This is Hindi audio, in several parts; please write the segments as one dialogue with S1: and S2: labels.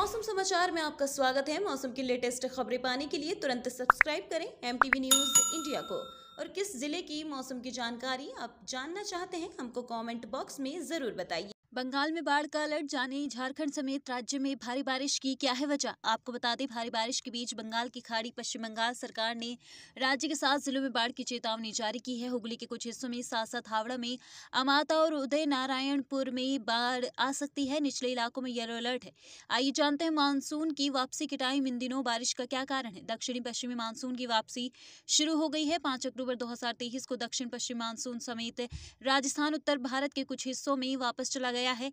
S1: मौसम समाचार में आपका स्वागत है मौसम की लेटेस्ट खबरें पाने के लिए तुरंत सब्सक्राइब करें एम न्यूज़ इंडिया को और किस ज़िले की मौसम की जानकारी आप जानना चाहते हैं हमको कमेंट बॉक्स में ज़रूर बताइए बंगाल में बाढ़ का अलर्ट जाने झारखंड समेत राज्य में भारी बारिश की क्या है वजह आपको बता दें भारी बारिश के बीच बंगाल की खाड़ी पश्चिम बंगाल सरकार ने राज्य के सात जिलों में बाढ़ की चेतावनी जारी की है हुगली के कुछ हिस्सों में साथ साथ हावड़ा में अमाता और उदय नारायणपुर में बाढ़ आ सकती है निचले इलाकों में येलो अलर्ट है आइए जानते हैं मानसून की वापसी के टाइम इन दिनों बारिश का क्या कारण है दक्षिणी पश्चिमी मानसून की वापसी शुरू हो गई है पांच अक्टूबर दो को दक्षिण पश्चिम मानसून समेत राजस्थान उत्तर भारत के कुछ हिस्सों में वापस चला गया गया है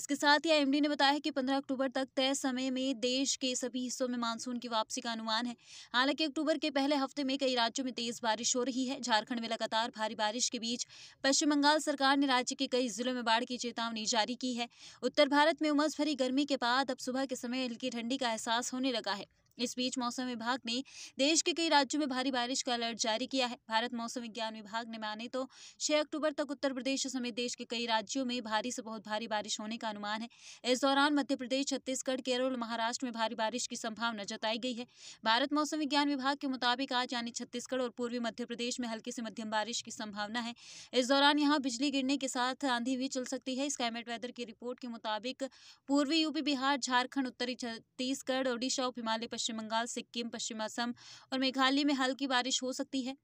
S1: इसके साथ ही आईएमडी ने बताया है कि 15 अक्टूबर तक तय समय में देश के सभी हिस्सों में मानसून की वापसी का अनुमान है हालांकि अक्टूबर के पहले हफ्ते में कई राज्यों में तेज बारिश हो रही है झारखंड में लगातार भारी बारिश के बीच पश्चिम बंगाल सरकार ने राज्य के कई जिलों में बाढ़ की चेतावनी जारी की है उत्तर भारत में उमस भरी गर्मी के बाद अब सुबह के समय हल्की ठंडी का एहसास होने लगा है इस बीच मौसम विभाग ने देश के कई राज्यों में भारी बारिश का अलर्ट जारी किया है भारत मौसम विज्ञान विभाग ने माने तो 6 अक्टूबर तक उत्तर प्रदेश समेत देश के कई राज्यों में भारी से बहुत भारी बारिश होने का अनुमान है इस दौरान मध्य प्रदेश छत्तीसगढ़ केरल महाराष्ट्र में भारी बारिश की संभावना जताई गई है भारत मौसम विज्ञान विभाग के मुताबिक आज यानी छत्तीसगढ़ और पूर्वी मध्य प्रदेश में हल्की से मध्यम बारिश की संभावना है इस दौरान यहाँ बिजली गिरने के साथ आंधी भी चल सकती है इस क्लाइमेट वेदर की रिपोर्ट के मुताबिक पूर्वी यूपी बिहार झारखंड उत्तरी छत्तीसगढ़ ओडिशा और हिमालय पश्चिम बंगाल सिक्किम पश्चिम असम और मेघालय में हल्की बारिश हो सकती है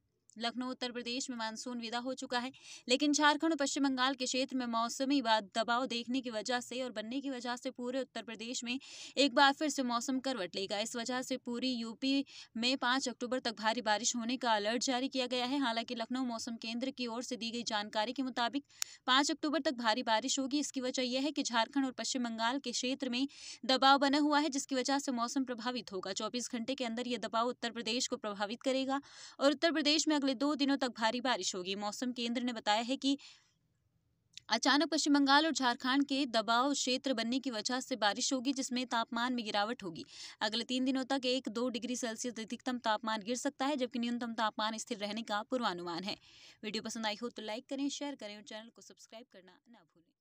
S1: लखनऊ उत्तर प्रदेश में मानसून विदा हो चुका है लेकिन झारखंड और पश्चिम बंगाल के क्षेत्र में मौसमी दबाव देखने की वजह से और बनने की वजह से पूरे उत्तर प्रदेश में एक बार फिर से मौसम करवट लेगा इस वजह से पूरी यूपी में पाँच अक्टूबर तक भारी बारिश होने का अलर्ट जारी किया गया है हालांकि लखनऊ मौसम केंद्र की ओर से दी गई जानकारी के मुताबिक पाँच अक्टूबर तक भारी बारिश होगी इसकी वजह यह है कि झारखंड और पश्चिम बंगाल के क्षेत्र में दबाव बना हुआ है जिसकी वजह से मौसम प्रभावित होगा चौबीस घंटे के अंदर यह दबाव उत्तर प्रदेश को प्रभावित करेगा और उत्तर प्रदेश में अगले दो दिनों तक भारी बारिश होगी मौसम केंद्र ने बताया है कि अचानक पश्चिम बंगाल और झारखंड के दबाव क्षेत्र बनने की वजह से बारिश होगी जिसमें तापमान में गिरावट होगी अगले तीन दिनों तक एक दो डिग्री सेल्सियस अधिकतम तापमान गिर सकता है जबकि न्यूनतम तापमान स्थिर रहने का पूर्वानुमान है वीडियो पसंद आई हो तो लाइक करें शेयर करें और चैनल को सब्सक्राइब करना ना भूलें